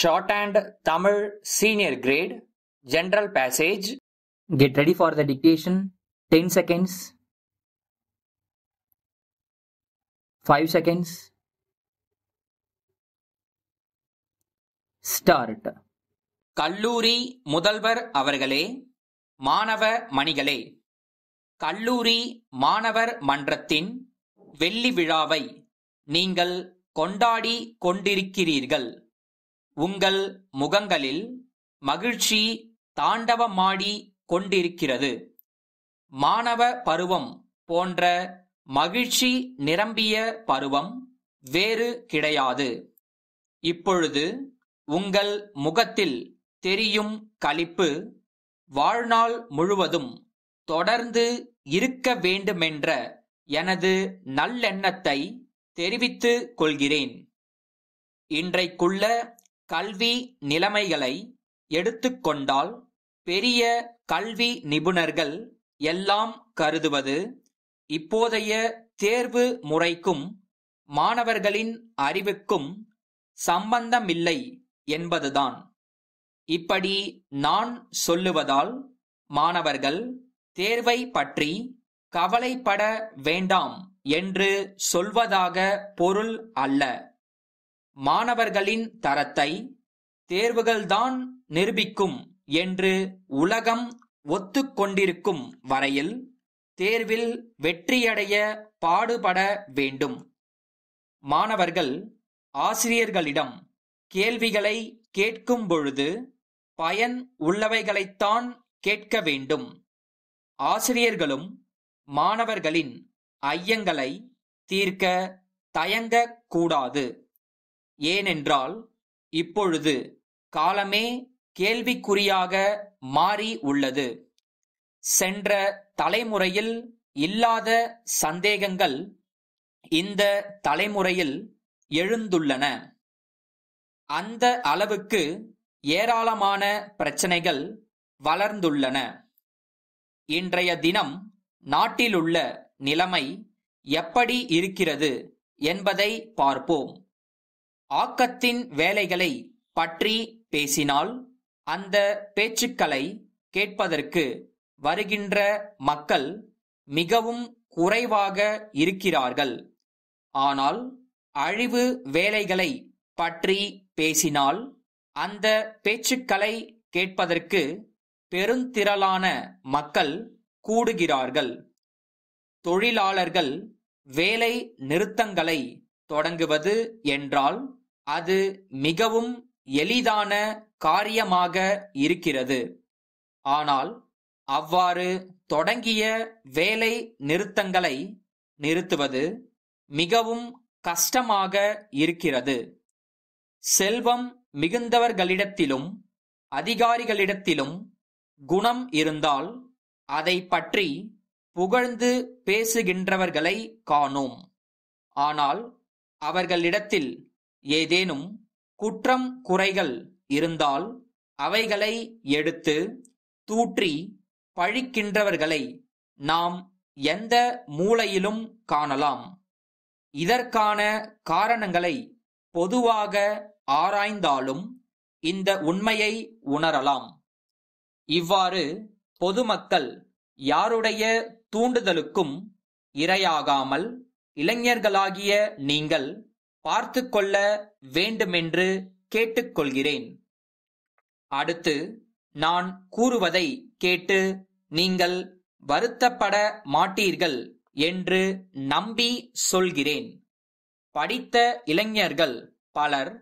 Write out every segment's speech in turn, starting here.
short and Tamil senior grade, general passage. Get ready for the dictation. 10 seconds, 5 seconds, start. கல்லூரி முதல்வர் அவர்களே மாணவ மணிகளே கல்லூரி மாணவர் மன்றத்தின் வெள்ளி விழாவை நீங்கள் கொண்டாடி கொண்டிருக்கிறீர்கள் உங்கள் முகங்களில் மகிழ்ச்சி தாண்டவமாடி கொண்டிருக்கிறது மாணவ பருவம் போன்ற மகிழ்ச்சி நிரம்பிய பருவம் வேறு கிடையாது இப்பொழுது உங்கள் முகத்தில் தெரியும் களிப்பு வாழ்நாள் முழுவதும் தொடர்ந்து இருக்க வேண்டுமென்ற எனது நல்லெண்ணத்தை தெரிவித்து கொள்கிறேன் இன்றைக்குள்ள கல்வி நிலைமைகளை எடுத்துக்கொண்டால் பெரிய கல்வி நிபுணர்கள் எல்லாம் கருதுவது இப்போதைய தேர்வு முறைக்கும் மாணவர்களின் அறிவுக்கும் சம்பந்தமில்லை என்பதுதான் இப்படி நான் சொல்லுவதால் மாணவர்கள் தேர்வை பற்றி கவலைப்பட வேண்டாம் என்று சொல்வதாக பொருள் அல்ல மாணவர்களின் தரத்தை தேர்வுகள்தான் நிரூபிக்கும் என்று உலகம் ஒத்துக்கொண்டிருக்கும் வரையில் தேர்வில் வெற்றியடைய பாடுபட வேண்டும் மாணவர்கள் ஆசிரியர்களிடம் கேள்விகளை கேட்கும் பொழுது பயன் உள்ளவைகளைத்தான் கேட்க வேண்டும் ஆசிரியர்களும் மாணவர்களின் ஐயங்களை தீர்க்க தயங்கக்கூடாது ஏனென்றால் இப்பொழுது காலமே கேள்விக்குறியாக மாறி உள்ளது. சென்ற தலைமுறையில் இல்லாத சந்தேகங்கள் இந்த தலைமுறையில் எழுந்துள்ளன. அந்த அளவுக்கு ஏராளமான பிரச்சனைகள் வளர்ந்துள்ளன. இன்றைய தினம் நாட்டிலுள்ள நிலைமை எப்படி இருக்கிறது என்பதை பார்ப்போம். ஆக்கத்தின் வேலைகளை பற்றி பேசினால், அந்த பேச்சுக்களை கேட்பதற்கு வருகின்ற மக்கள் மிகவும் குறைவாக இருக்கிறார்கள். ஆனால் அழிவு வேலைகளை பற்றி பேசினால், அந்த பேச்சுக்களை கேட்பதற்கு பெருந்திரளான மக்கள் கூடுகிறார்கள். தொழிலாளர்கள் வேலை நிறுத்தங்களை தொடங்குவது என்றால் அது மிகவும் எளிதான காரியமாக இருக்கிறது. ஆனால் அவ்வாறு தொடங்கிய வேலை நிறுத்தங்களை நிறுத்துவது மிகவும் கஷ்டமாக இருக்கிறது. செல்வம் மிகுந்தவர்களிடத்திலும் அதிகாரிகளிடத்திலும் குணம் இருந்தால் அதை பற்றி புகழ்ந்து பேசுகின்றவர்களை காணோம். ஆனால் அவர்களிடத்தில் ஏதேனும் குற்றம் குறைகள் இருந்தால் அவைகளை எடுத்து தூற்றி பழிக்கின்றவர்களை நாம் எந்த மூலையிலும் காணலாம். இதற்கான காரணங்களை பொதுவாக ஆராய்ந்தாலும் இந்த உண்மையை உணரலாம். இவ்வாறு பொதுமக்கள் யாருடைய தூண்டுதலுக்கும் இரையாகாமல் இளைஞர்களாகிய நீங்கள் பார்த்துக்கொள்ள வேண்டுமென்று கேட்டுக்கொள்கிறேன். அடுத்து நான் கூறுவதை கேட்டு நீங்கள் வருத்தப்பட மாட்டீர்கள் என்று நம்பி சொல்கிறேன். படித்த இளைஞர்கள் பலர்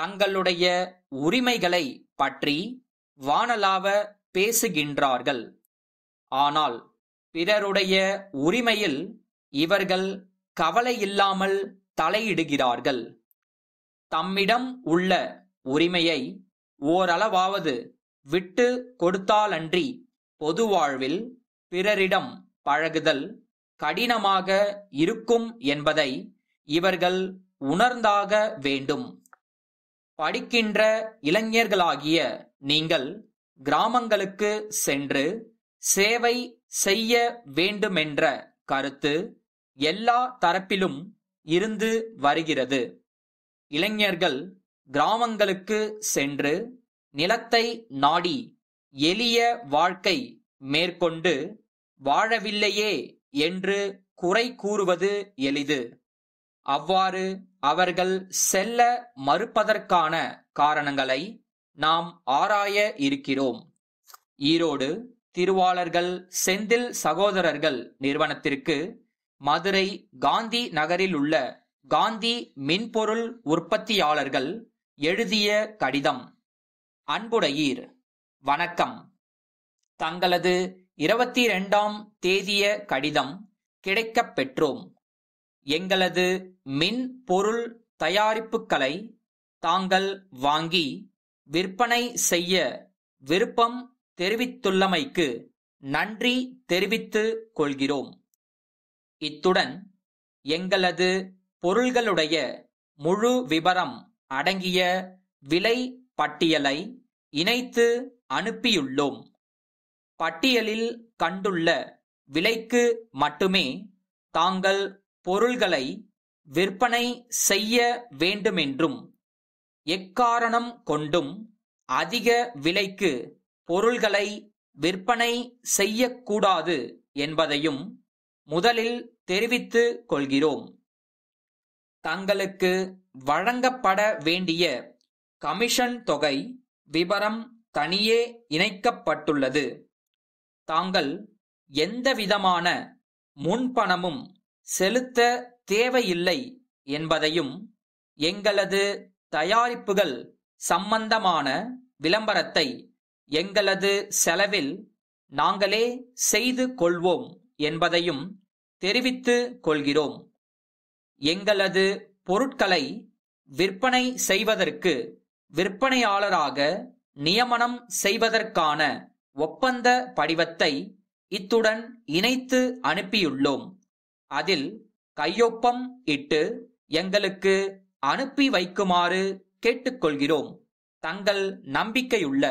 தங்களுடைய உரிமைகளை பற்றி வானலாவ பேசுகின்றார்கள். ஆனால் பிறருடைய உரிமையில் இவர்கள் கவலையில்லாமல் தலையிடுகிறார்கள். தம்மிடம் உள்ள உரிமையை ஓரளவாவது விட்டு கொடுத்தாலன்றி பொதுவாழ்வில் பிறரிடம் பழகுதல் கடினமாக இருக்கும் என்பதை இவர்கள் உணர்ந்தாக வேண்டும். படிக்கின்ற இளைஞர்களாகிய நீங்கள் கிராமங்களுக்கு சென்று சேவை செய்ய வேண்டுமென்ற கருத்து எல்லா தரப்பிலும் இருந்து வருகிறது. இளைஞர்கள் கிராமங்களுக்கு சென்று நிலத்தை நாடி எளிய வாழ்க்கை மேற்கொண்டு வாழவில்லையே என்று குறை கூறுவது எளிது. அவ்வாறு அவர்கள் செல்ல மறுப்பதற்கான காரணங்களை நாம் ஆராய இருக்கிறோம். ஈரோடு திருவாளர்கள் செந்தில் சகோதரர்கள் நிறுவனத்திற்கு மதுரை காந்தி நகரிலுள்ள காந்தி மின்பொருள் உற்பத்தியாளர்கள் எழுதிய கடிதம் அன்புடையீர் வணக்கம் தங்களது இருபத்தி இரண்டாம் தேதிய கடிதம் கிடைக்கப் பெற்றோம் எங்களது மின் பொருள் தயாரிப்புகளை தாங்கள் வாங்கி விற்பனை செய்ய விருப்பம் தெரிவித்துள்ளமைக்கு நன்றி தெரிவித்துக் கொள்கிறோம் இத்துடன் எங்களது பொருள்களுடைய முழு விபரம் அடங்கிய விலை பட்டியலை இணைத்து அனுப்பியுள்ளோம். பட்டியலில் கண்டுள்ள விலைக்கு மட்டுமே தாங்கள் பொருள்களை விற்பனை செய்ய வேண்டுமென்றும் எக்காரணம் கொண்டும் அதிக விலைக்கு பொருள்களை விற்பனை செய்யக்கூடாது என்பதையும் முதலில் தெரிவித்து கொள்கிறோம். தங்களுக்கு வழங்கப்பட வேண்டிய கமிஷன் தொகை விவரம் தனியே இணைக்கப்பட்டுள்ளது. தாங்கள் எந்தவிதமான முன்பணமும் செலுத்த தேவையில்லை என்பதையும் எங்களது தயாரிப்புகள் சம்பந்தமான விளம்பரத்தை எங்களது செலவில் நாங்களே செய்து கொள்வோம். என்பதையும் தெரிவித்து கொள்கிறோம் எங்களது பொருட்களை விற்பனை செய்வதற்கு விற்பனையாளராக நியமனம் செய்வதற்கான ஒப்பந்த படிவத்தை இத்துடன் இணைத்து அனுப்பியுள்ளோம் அதில் கையொப்பம் இட்டு எங்களுக்கு அனுப்பி வைக்குமாறு கேட்டுக்கொள்கிறோம் தங்கள் நம்பிக்கையுள்ள